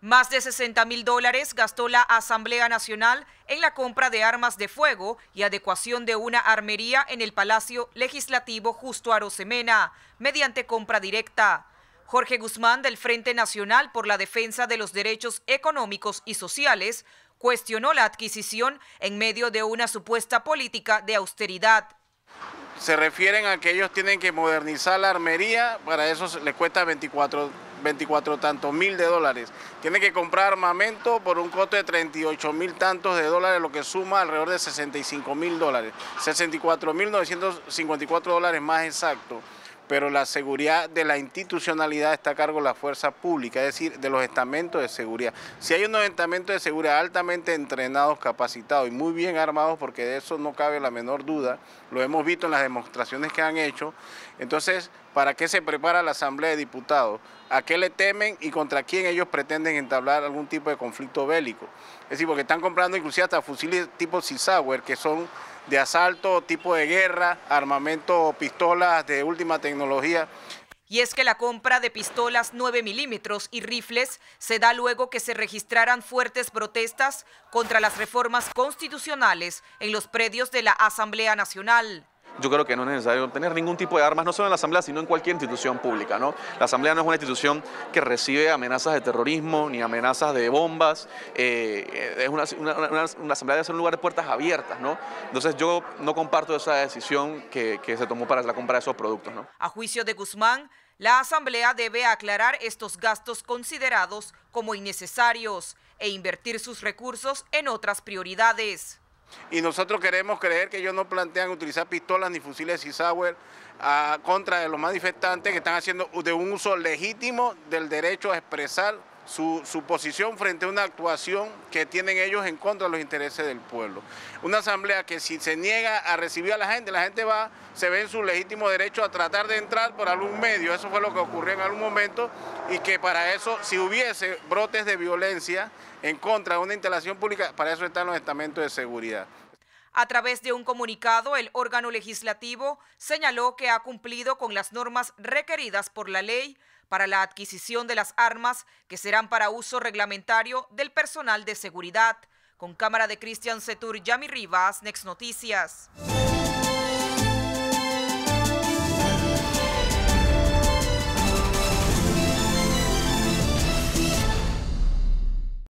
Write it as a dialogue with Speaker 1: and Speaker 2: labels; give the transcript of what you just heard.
Speaker 1: Más de 60 mil dólares gastó la Asamblea Nacional en la compra de armas de fuego y adecuación de una armería en el Palacio Legislativo Justo Arosemena, mediante compra directa. Jorge Guzmán, del Frente Nacional por la Defensa de los Derechos Económicos y Sociales, cuestionó la adquisición en medio de una supuesta política de austeridad.
Speaker 2: Se refieren a que ellos tienen que modernizar la armería, para eso les cuesta 24 24 tantos mil de dólares. Tiene que comprar armamento por un costo de 38 mil tantos de dólares, lo que suma alrededor de 65 mil dólares, 64 mil 954 dólares más exacto pero la seguridad de la institucionalidad está a cargo de la fuerza pública, es decir, de los estamentos de seguridad. Si hay unos estamentos de seguridad altamente entrenados, capacitados y muy bien armados, porque de eso no cabe la menor duda, lo hemos visto en las demostraciones que han hecho, entonces, ¿para qué se prepara la Asamblea de Diputados? ¿A qué le temen y contra quién ellos pretenden entablar algún tipo de conflicto bélico? Es decir, porque están comprando inclusive hasta fusiles tipo Cisauer, que son de asalto, tipo de guerra, armamento, pistolas de última tecnología.
Speaker 1: Y es que la compra de pistolas 9 milímetros y rifles se da luego que se registraran fuertes protestas contra las reformas constitucionales en los predios de la Asamblea Nacional
Speaker 3: yo creo que no es necesario tener ningún tipo de armas, no solo en la Asamblea, sino en cualquier institución pública. ¿no? La Asamblea no es una institución que recibe amenazas de terrorismo ni amenazas de bombas, eh, es una, una, Asamblea debe ser un lugar de puertas abiertas. ¿no? Entonces yo no comparto esa decisión que, se tomó para la compra de esos productos. ¿no? A
Speaker 1: juicio de Guzmán, la Asamblea debe aclarar estos gastos considerados como innecesarios e invertir sus recursos en otras prioridades.
Speaker 2: Y nosotros queremos creer que ellos no plantean utilizar pistolas ni fusiles y a, ah, contra de los manifestantes que están haciendo de un uso legítimo del derecho a expresar su, su, posición frente a una actuación que tienen ellos en contra de los intereses del pueblo. Una asamblea que si se niega a recibir a la gente, la gente va se ven su legítimo derecho a tratar de entrar por algún medio. Eso fue lo que ocurrió en algún momento y que para eso, si hubiese brotes de violencia en contra de una instalación pública, para eso están los estamentos de seguridad.
Speaker 1: A través de un comunicado, el órgano legislativo señaló que ha cumplido con las normas requeridas por la ley para la adquisición de las armas que serán para uso reglamentario del personal de seguridad. Con cámara de Cristian Setur, Yami Rivas, Next Noticias.